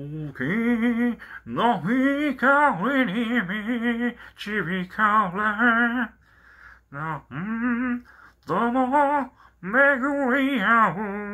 時の光に導かれ、何度も巡り合う